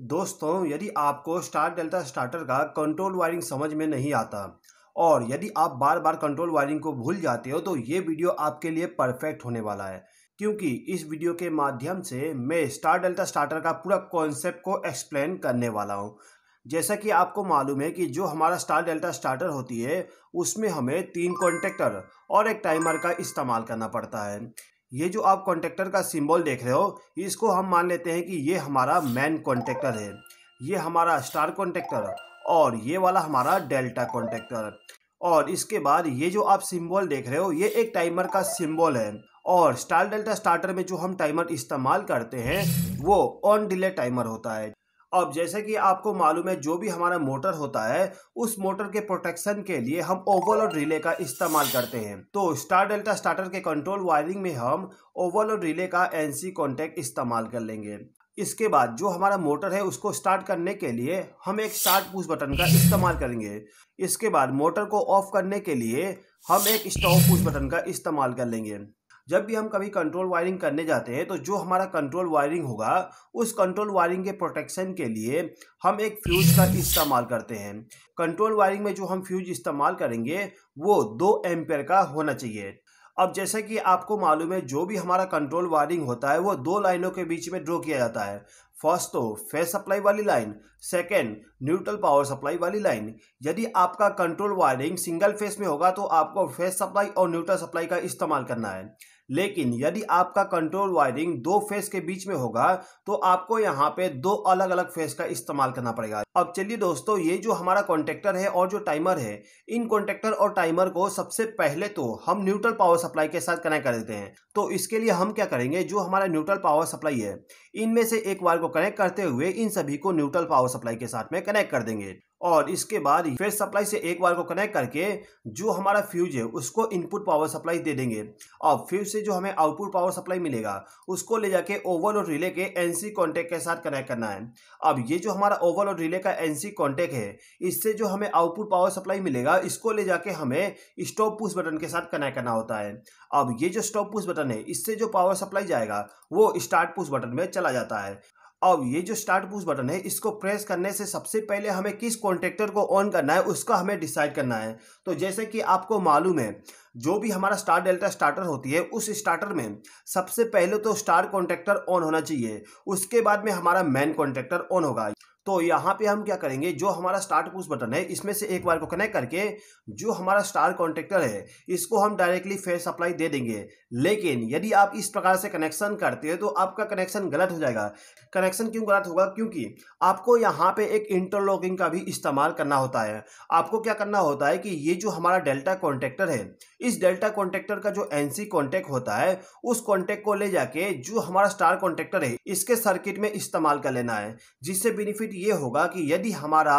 दोस्तों यदि आपको स्टार डेल्टा स्टार्टर का कंट्रोल वायरिंग समझ में नहीं आता और यदि आप बार बार कंट्रोल वायरिंग को भूल जाते हो तो ये वीडियो आपके लिए परफेक्ट होने वाला है क्योंकि इस वीडियो के माध्यम से मैं स्टार डेल्टा स्टार्टर का पूरा कॉन्सेप्ट को एक्सप्लेन करने वाला हूँ जैसा कि आपको मालूम है कि जो हमारा स्टार डेल्टा स्टार्टर होती है उसमें हमें तीन कॉन्टेक्टर और एक टाइमर का इस्तेमाल करना पड़ता है ये जो आप कॉन्टेक्टर का सिंबल देख रहे हो इसको हम मान लेते हैं कि ये हमारा मैन कॉन्टेक्टर है ये हमारा स्टार कॉन्टेक्टर और ये वाला हमारा डेल्टा कॉन्टेक्टर और इसके बाद ये जो आप सिंबल देख रहे हो ये एक टाइमर का सिंबल है और स्टार डेल्टा स्टार्टर में जो हम टाइमर इस्तेमाल करते हैं वो ऑन डिले टाइमर होता है अब जैसे कि आपको मालूम है जो भी हमारा मोटर होता है उस मोटर के प्रोटेक्शन के लिए हम ओवरलोड रिले का इस्तेमाल करते हैं तो स्टार डेल्टा स्टार्टर के कंट्रोल वायरिंग में हम ओवरलोड रिले का एनसी कॉन्टैक्ट इस्तेमाल कर लेंगे इसके बाद जो हमारा मोटर है उसको स्टार्ट करने के लिए हम एक स्टार्ट पुश बटन का इस्तेमाल करेंगे इसके बाद मोटर को ऑफ करने के लिए हम एक स्टॉप पुश बटन का इस्तेमाल कर लेंगे जब भी हम कभी कंट्रोल वायरिंग करने जाते हैं तो जो हमारा कंट्रोल वायरिंग होगा उस कंट्रोल वायरिंग के प्रोटेक्शन के लिए हम एक फ्यूज का इस्तेमाल करते हैं कंट्रोल वायरिंग में जो हम फ्यूज इस्तेमाल करेंगे वो दो एम्पेयर का होना चाहिए अब जैसे कि आपको मालूम है जो भी हमारा कंट्रोल वायरिंग होता है वो दो लाइनों के बीच में ड्रॉ किया जाता है फर्स्ट तो फेस सप्लाई वाली line second neutral power supply वाली लाइन यदि आपका कंट्रोल वायरिंग सिंगल फेस में होगा तो आपको फेस सप्लाई और न्यूट्रल सप्लाई का इस्तेमाल करना है लेकिन यदि आपका कंट्रोल वायरिंग दो फेस के बीच में होगा तो आपको यहाँ पे दो अलग अलग फेस का इस्तेमाल करना पड़ेगा अब चलिए दोस्तों ये जो हमारा कॉन्टेक्टर है और जो टाइमर है इन कॉन्टेक्टर और टाइमर को सबसे पहले तो हम न्यूट्रल पावर सप्लाई के साथ कनेक्ट कर देते हैं तो इसके लिए हम क्या करेंगे जो हमारा न्यूट्रल पावर सप्लाई है इनमें से एक वायर को कनेक्ट करते हुए इन सभी को न्यूट्रल पावर सप्लाई के साथ में कनेक्ट कर देंगे और इसके बाद फेस सप्लाई से एक वायर को कनेक्ट करके जो हमारा फ्यूज है उसको इनपुट पावर सप्लाई दे देंगे और फ्यूज से जो हमें आउटपुट पावर सप्लाई मिलेगा उसको ले जाके ओवरलोड रिले के एनसी कॉन्टेक्ट के साथ कनेक्ट करना है अब ये जो हमारा ओवरलोड रिले का एनसी कॉन्टेक्ट है इससे जो हमें आउटपुट पावर सप्लाई मिलेगा इसको ले जाके हमें स्टॉप पुश बटन के साथ कनेक्ट करना होता है अब ये जो स्टॉप पुश बटन है इससे जो पावर सप्लाई जाएगा वो स्टार्ट पुश बटन में चला जाता है अब ये जो स्टार्ट पुश बटन है इसको प्रेस करने से सबसे पहले हमें किस कॉन्ट्रेक्टर को ऑन करना है उसका हमें डिसाइड करना है तो जैसे कि आपको मालूम है जो भी हमारा स्टार डेल्टा स्टार्टर होती है उस स्टार्टर में सबसे पहले तो स्टार कॉन्ट्रेक्टर ऑन होना चाहिए उसके बाद में हमारा मैन कॉन्ट्रेक्टर ऑन होगा तो यहाँ पे हम क्या करेंगे जो हमारा स्टार्ट पुश बटन है इसमें से एक बार को कनेक्ट करके जो हमारा स्टार कॉन्ट्रेक्टर है इसको हम डायरेक्टली फेयर सप्लाई दे देंगे लेकिन यदि आप इस प्रकार से कनेक्शन करते हैं तो आपका कनेक्शन गलत हो जाएगा कनेक्शन क्यों गलत होगा क्योंकि आपको यहाँ पे एक इंटरलॉकिंग का भी इस्तेमाल करना होता है आपको क्या करना होता है कि ये जो हमारा डेल्टा कॉन्ट्रेक्टर है इस डेल्टा कॉन्टेक्टर का जो एनसी कॉन्टेक्ट होता है उस कॉन्टेक्ट को ले जाके जो हमारा स्टार कॉन्ट्रेक्टर है इसके सर्किट में इस्तेमाल कर लेना है जिससे बेनिफिट ये होगा कि यदि हमारा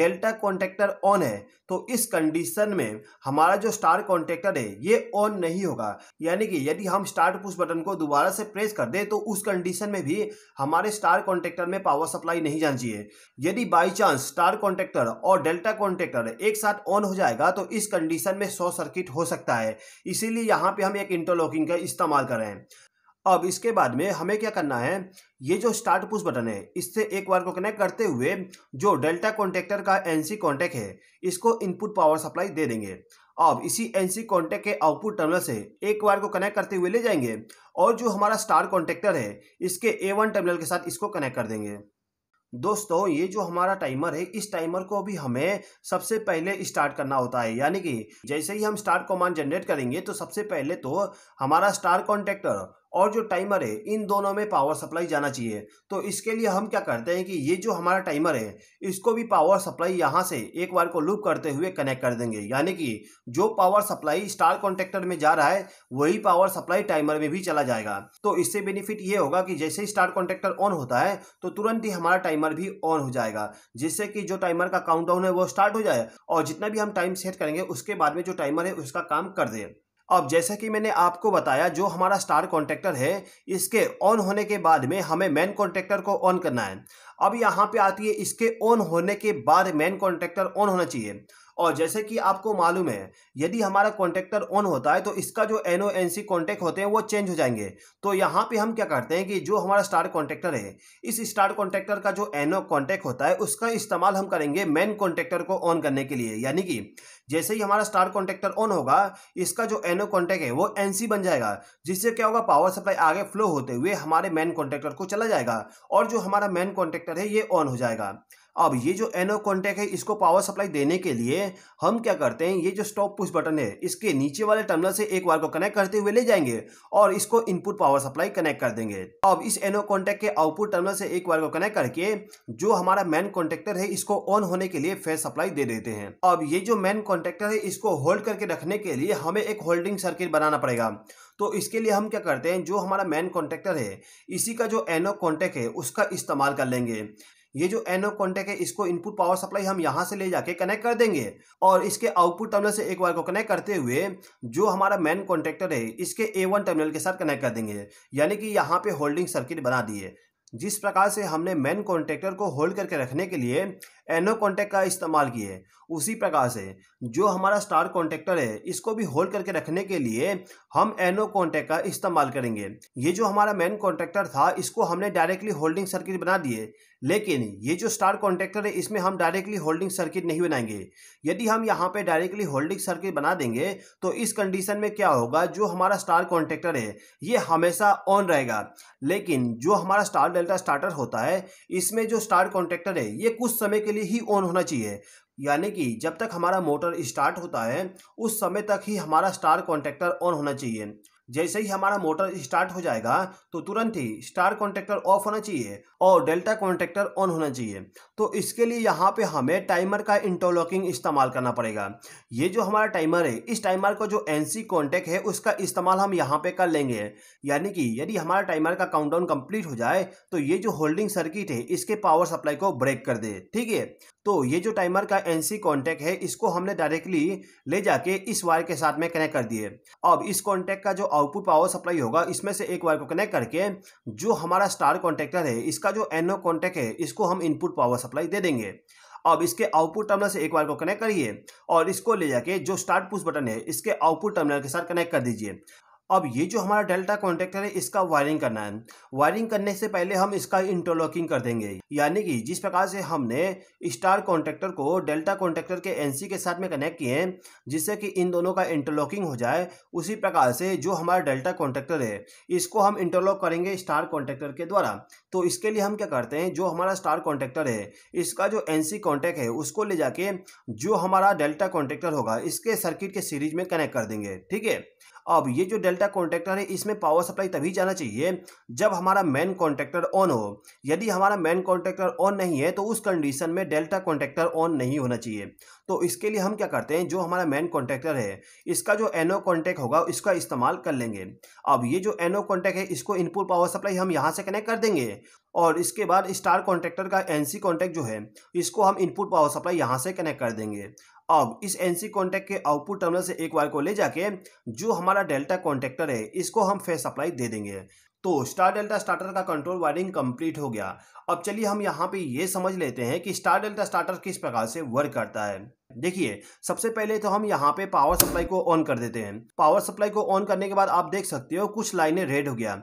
डेल्टा कॉन्ट्रेक्टर ऑन है तो इस कंडीशन में हमारा जो स्टार कॉन्ट्रेक्टर है ये ऑन नहीं होगा यानी कि यदि हम स्टार्ट पुश बटन को दोबारा से प्रेस कर दें तो उस कंडीशन में भी हमारे स्टार कॉन्ट्रेक्टर में पावर सप्लाई नहीं जानी चाहिए यदि बाई चांस स्टार कॉन्ट्रेक्टर और डेल्टा कॉन्ट्रेक्टर एक साथ ऑन हो जाएगा तो इस कंडीशन में शॉर्ट सर्किट हो सकता सकता है इसीलिए यहाँ पे हम एक इंटरलॉकिंग का इस्तेमाल कर रहे हैं अब इसके बाद में हमें क्या करना है ये जो स्टार्ट पुश बटन है इससे एक बार को कनेक्ट करते हुए जो डेल्टा कॉन्टेक्टर का एनसी कॉन्टेक्ट है इसको इनपुट पावर सप्लाई दे देंगे अब इसी एनसी कॉन्टेक्ट के आउटपुट टर्मिनल से एक वायर को कनेक्ट करते हुए ले जाएंगे और जो हमारा स्टार कॉन्टेक्टर है इसके ए वन टर्मिनल के साथ इसको कनेक्ट कर देंगे दोस्तों ये जो हमारा टाइमर है इस टाइमर को अभी हमें सबसे पहले स्टार्ट करना होता है यानी कि जैसे ही हम स्टार कमांड जनरेट करेंगे तो सबसे पहले तो हमारा स्टार कॉन्टेक्टर और जो टाइमर है इन दोनों में पावर सप्लाई जाना चाहिए तो इसके लिए हम क्या करते हैं कि ये जो हमारा टाइमर है इसको भी पावर सप्लाई यहाँ से एक बार को लूप करते हुए कनेक्ट कर देंगे यानी कि जो पावर सप्लाई स्टार कॉन्टेक्टर में जा रहा है वही पावर सप्लाई टाइमर में भी चला जाएगा तो इससे बेनिफिट ये होगा कि जैसे ही स्टार कॉन्टेक्टर ऑन होता है तो तुरंत ही हमारा टाइमर भी ऑन हो जाएगा जिससे कि जो टाइमर का काउंट है वो स्टार्ट हो जाए और जितना भी हम टाइम सेट करेंगे उसके बाद में जो टाइमर है उसका काम कर दे अब जैसा कि मैंने आपको बताया जो हमारा स्टार कॉन्ट्रेक्टर है इसके ऑन होने के बाद में हमें मैन कॉन्ट्रेक्टर को ऑन करना है अब यहाँ पे आती है इसके ऑन होने के बाद मैन कॉन्ट्रेक्टर ऑन होना चाहिए और जैसे कि आपको मालूम है यदि हमारा कॉन्टेक्टर ऑन होता है तो इसका जो N O N C contact होते हैं वो चेंज हो जाएंगे तो यहाँ पे हम क्या करते हैं कि जो हमारा स्टार कॉन्टेक्टर है इस स्टार कॉन्टेक्टर का जो एन ओ कॉन्टेक्ट होता है उसका इस्तेमाल हम करेंगे मेन कॉन्टेक्टर को ऑन करने के लिए यानी कि जैसे ही हमारा स्टार कॉन्टेक्टर ऑन होगा इसका जो एन ओ कॉन्टेक्ट है वो एन सी बन जाएगा जिससे क्या होगा पावर सप्लाई आगे फ्लो होते हुए हमारे मेन कॉन्टेक्टर को चला जाएगा और जो हमारा मेन कॉन्टेक्टर है ये ऑन हो जाएगा अब ये जो एनो कॉन्टैक्ट है इसको पावर सप्लाई देने के लिए हम क्या करते हैं ये जो स्टॉप पुश बटन है इसके नीचे वाले टर्मिनल से एक वायर को कनेक्ट करते हुए ले जाएंगे और इसको इनपुट पावर सप्लाई कनेक्ट कर देंगे अब इस एनो कॉन्टैक्ट के आउटपुट टर्मिनल से एक वायर को कनेक्ट करके जो हमारा मैन कॉन्टेक्टर है इसको ऑन होने के लिए फेस सप्लाई दे देते हैं अब ये जो मैन कॉन्टेक्टर है इसको होल्ड करके रखने के लिए हमें एक होल्डिंग सर्किट बनाना पड़ेगा तो इसके लिए हम क्या करते हैं जो हमारा मैन कॉन्टेक्टर है इसी का जो एनो कॉन्टेक्ट है उसका इस्तेमाल कर लेंगे ये जो एनओ कॉन्टेक्ट है इसको इनपुट पावर सप्लाई हम यहाँ से ले जाके कनेक्ट कर देंगे और इसके आउटपुट टर्मिनल से एक वायर को कनेक्ट करते हुए जो हमारा मेन कॉन्टेक्टर है इसके ए वन टर्मिनल के साथ कनेक्ट कर देंगे यानी कि यहाँ पे होल्डिंग सर्किट बना दिए जिस प्रकार से हमने मेन कॉन्टेक्टर को होल्ड करके रखने के लिए एनो कॉन्टैक्ट का इस्तेमाल किए उसी प्रकार से जो हमारा स्टार कॉन्टेक्टर है इसको भी होल्ड करके रखने के लिए हम एनो कॉन्टैक्ट का इस्तेमाल करेंगे ये जो हमारा मेन कॉन्टेक्टर था इसको हमने डायरेक्टली होल्डिंग सर्किट बना दिए लेकिन ये जो स्टार कॉन्टेक्टर है इसमें हम डायरेक्टली होल्डिंग सर्किट नहीं बनाएंगे यदि हम यहाँ पे डायरेक्टली होल्डिंग सर्किट बना देंगे तो इस कंडीशन में क्या होगा जो हमारा स्टार कॉन्टेक्टर है ये हमेशा ऑन रहेगा लेकिन जो हमारा स्टार डेल्टा स्टार्टर होता है इसमें जो स्टार कॉन्टेक्टर है ये कुछ समय के लिए ही ऑन होना चाहिए यानी कि जब तक हमारा मोटर स्टार्ट होता है उस समय तक ही हमारा स्टार कॉन्टेक्टर ऑन होना चाहिए जैसे ही हमारा मोटर स्टार्ट हो जाएगा तो तुरंत ही स्टार कॉन्ट्रेक्टर ऑफ होना चाहिए और डेल्टा कॉन्ट्रेक्टर ऑन होना चाहिए तो इसके लिए यहाँ पे हमें टाइमर का इंटरलॉकिंग इस्तेमाल करना पड़ेगा ये जो हमारा टाइमर है इस टाइमर का जो एन सी कॉन्टेक्ट है उसका इस्तेमाल हम यहाँ पे कर लेंगे यानी कि यदि हमारा टाइमर का काउंट कंप्लीट हो जाए तो ये जो होल्डिंग सर्किट है इसके पावर सप्लाई को ब्रेक कर दे ठीक है तो ये जो टाइमर का एन सी कॉन्टैक्ट है इसको हमने डायरेक्टली ले जाके इस वायर के साथ में कनेक्ट कर दिए अब इस कॉन्टैक्ट का जो आउटपुट पावर सप्लाई होगा इसमें से एक वायर को कनेक्ट करके जो हमारा स्टार कॉन्टैक्टर है इसका जो एनओ कॉन्टैक्ट है इसको हम इनपुट पावर सप्लाई दे देंगे अब इसके आउटपुट टर्मिनल से एक वायर को कनेक्ट करिए और इसको ले जाके जो स्टार्ट पुश बटन है इसके आउटपुट टर्मिनल के साथ कनेक्ट कर दीजिए अब ये जो हमारा डेल्टा कॉन्टेक्टर है इसका वायरिंग करना है वायरिंग करने से पहले हम इसका इंटरलॉकिंग कर देंगे यानी कि जिस प्रकार से हमने स्टार कॉन्टेक्टर को डेल्टा कॉन्टेक्टर के एनसी के साथ में कनेक्ट किए हैं जिससे कि इन दोनों का इंटरलॉकिंग हो जाए उसी प्रकार से जो हमारा डेल्टा कॉन्टेक्टर है इसको हम इंटरलॉक करेंगे स्टार कॉन्टेक्टर के द्वारा तो इसके लिए हम क्या करते हैं जो हमारा स्टार कॉन्टेक्टर है इसका जो एन सी है उसको ले जाके जो हमारा डेल्टा कॉन्टेक्टर होगा इसके सर्किट के सीरीज में कनेक्ट कर देंगे ठीक है अब ये जो डेल्टा कॉन्ट्रेक्टर है इसमें पावर सप्लाई तभी जाना चाहिए जब हमारा मेन कॉन्ट्रैक्टर ऑन हो यदि हमारा मेन कॉन्ट्रेक्टर ऑन नहीं है तो उस कंडीशन में डेल्टा कॉन्ट्रेक्टर ऑन नहीं होना चाहिए तो इसके लिए हम क्या करते हैं जो हमारा मेन कॉन्ट्रेक्टर है इसका जो एनो कॉन्टैक्ट होगा इसका इस्तेमाल कर लेंगे अब ये जो एनओ कॉन्टैक्ट है इसको इनपुट पावर सप्लाई हम यहाँ से कनेक्ट कर देंगे और इसके बाद स्टार कॉन्ट्रेक्टर का एनसी कॉन्टैक्ट जो है इसको हम इनपुट पावर सप्लाई यहाँ से कनेक्ट कर देंगे अब इस एनसी कॉन्टैक्ट के आउटपुट टर्मिनल से एक वायर को ले जाके जो हमारा डेल्टा कॉन्टैक्टर है इसको हम फेस सप्लाई दे देंगे तो स्टार डेल्टा स्टार्टर का कंट्रोल वायरिंग कंप्लीट हो गया अब चलिए हम यहाँ पे ये समझ लेते हैं कि स्टार डेल्टा स्टार्टर किस प्रकार से वर्क करता है देखिए सबसे पहले तो हम यहाँ पे पावर सप्लाई को ऑन कर देते हैं पावर सप्लाई को ऑन करने के बाद आप देख सकते हो कुछ लाइनें रेड हो गया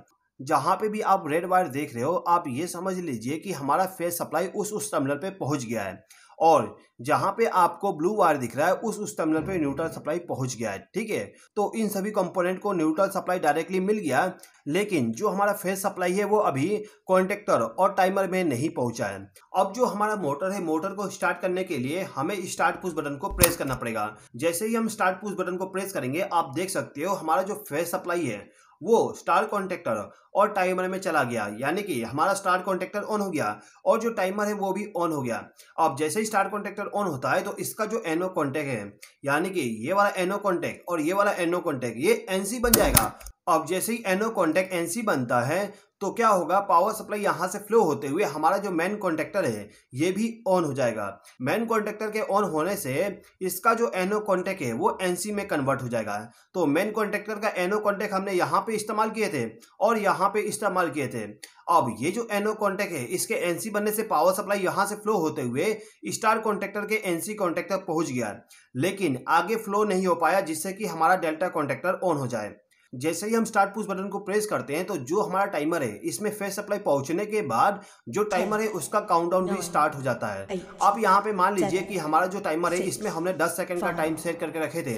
जहाँ पे भी आप रेड वायर देख रहे हो आप ये समझ लीजिए कि हमारा फेस सप्लाई उस उस टर्मिनल पे पहुँच गया है और जहाँ पे आपको ब्लू वायर दिख रहा है उस उस टर्मिनल पे न्यूट्रल सप्लाई पहुँच गया है ठीक है तो इन सभी कंपोनेंट को न्यूट्रल सप्लाई डायरेक्टली मिल गया लेकिन जो हमारा फेस सप्लाई है वो अभी कॉन्टेक्टर और टाइमर में नहीं पहुंचा है अब जो हमारा मोटर है मोटर को स्टार्ट करने के लिए हमें स्टार्ट पुश बटन को प्रेस करना पड़ेगा जैसे ही हम स्टार्ट पुश बटन को प्रेस करेंगे आप देख सकते हो हमारा जो फेस सप्लाई है वो स्टार कॉन्टेक्टर और टाइमर में चला गया यानी कि हमारा स्टार कॉन्टेक्टर ऑन हो गया और जो टाइमर है वो भी ऑन हो गया अब जैसे ही स्टार कॉन्टेक्टर ऑन होता है तो इसका जो एनओ कॉन्टेक्ट है यानी कि ये वाला एनओ कॉन्टेक्ट और ये वाला एनओ कॉन्टेक्ट ये एनसी बन जाएगा अब जैसे ही एनओ कॉन्टैक्ट एनसी बनता है तो क्या होगा पावर सप्लाई यहाँ से फ्लो होते हुए हमारा जो मैन कॉन्टेक्टर है ये भी ऑन हो जाएगा मैन कॉन्टेक्टर के ऑन होने से इसका जो एनओ कॉन्टेक्ट है वो एनसी में कन्वर्ट हो जाएगा तो मैन कॉन्टेक्टर का एनओ कॉन्टेक्ट हमने यहाँ पे इस्तेमाल किए थे और यहाँ पे इस्तेमाल किए थे अब ये जो एनओ कॉन्टेक्ट है इसके एनसी बनने से पावर सप्लाई यहाँ से फ्लो होते हुए स्टार कॉन्टेक्टर के एनसी कॉन्टेक्ट तक पहुंच गया लेकिन आगे फ्लो नहीं हो पाया जिससे कि हमारा डेल्टा कॉन्टेक्टर ऑन हो जाए जैसे ही हम स्टार्ट पुश बटन को प्रेस करते हैं तो जो हमारा टाइमर है इसमें फेस सप्लाई पहुंचने के बाद जो टाइमर है उसका काउंटडाउन भी स्टार्ट हो जाता है अब यहाँ पे मान लीजिए कि हमारा जो टाइमर है इसमें हमने दस सेकंड का टाइम सेट करके रखे थे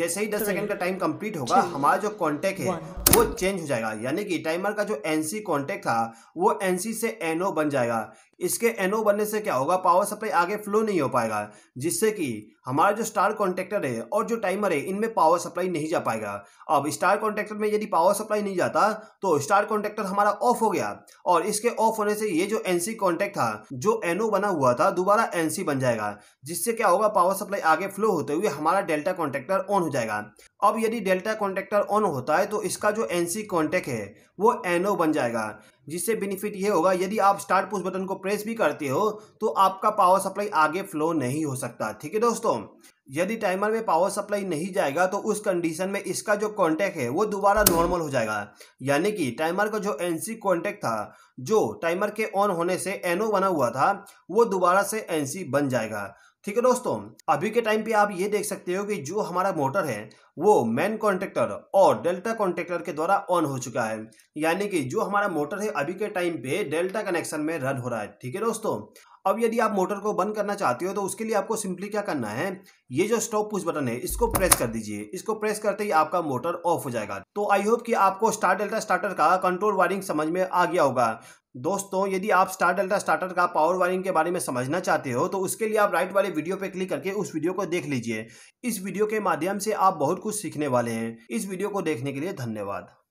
जैसे ही दस सेकंड का टाइम कंप्लीट होगा हमारा जो कॉन्टेक्ट है वो चेंज हो जाएगा यानी कि टाइमर का जो एनसी कॉन्टेक्ट था वो एनसी से एनओ बन जाएगा इसके एनओ बनने से क्या होगा पावर सप्लाई आगे फ्लो नहीं हो पाएगा जिससे कि हमारा जो स्टार कॉन्टेक्टर है और जो टाइमर है इनमें पावर सप्लाई नहीं जा पाएगा अब स्टार कॉन्टेक्टर में यदि पावर सप्लाई नहीं जाता तो स्टार कॉन्टेक्टर हमारा ऑफ हो गया और इसके ऑफ होने से ये जो एनसी कॉन्टेक्ट था जो एनओ बना हुआ था दोबारा एनसी बन जाएगा जिससे क्या होगा पावर सप्लाई आगे फ्लो होते हुए हमारा डेल्टा कॉन्टेक्टर ऑन हो जाएगा अब यदि डेल्टा कॉन्टेक्टर ऑन होता है तो इसका जो एनसी कॉन्टेक्ट है वो एनओ बन जाएगा जिससे बेनिफिट ये होगा यदि आप स्टार्ट पुश बटन को प्रेस भी करते हो तो आपका पावर सप्लाई आगे फ्लो नहीं हो सकता ठीक है दोस्तों यदि टाइमर में पावर सप्लाई नहीं जाएगा तो उस कंडीशन में इसका जो कॉन्टैक्ट है वो दोबारा नॉर्मल हो जाएगा यानी कि टाइमर का जो एनसी कॉन्टैक्ट था जो टाइमर के ऑन होने से एनओ बना हुआ था वो दोबारा से एनसी बन जाएगा ठीक है दोस्तों अभी के टाइम पे आप ये देख सकते हो कि जो हमारा मोटर है वो मेन कॉन्ट्रेक्टर और डेल्टा कॉन्ट्रेक्टर के द्वारा ऑन हो चुका है यानी कि जो हमारा मोटर है अभी के टाइम पे डेल्टा कनेक्शन में रन हो रहा है ठीक है दोस्तों अब यदि आप मोटर को बंद करना चाहते हो तो उसके लिए आपको सिंपली क्या करना है ये जो स्टॉप पुश बटन है इसको प्रेस कर दीजिए इसको प्रेस करते ही आपका मोटर ऑफ हो जाएगा तो आई होप कि आपको स्टार डेल्टा स्टार्टर का कंट्रोल वायरिंग समझ में आ गया होगा दोस्तों यदि आप स्टार डेल्टा स्टार्टर का पावर वायरिंग के बारे में समझना चाहते हो तो उसके लिए आप राइट वाले वीडियो पे क्लिक करके उस वीडियो को देख लीजिए इस वीडियो के माध्यम से आप बहुत कुछ सीखने वाले हैं इस वीडियो को देखने के लिए धन्यवाद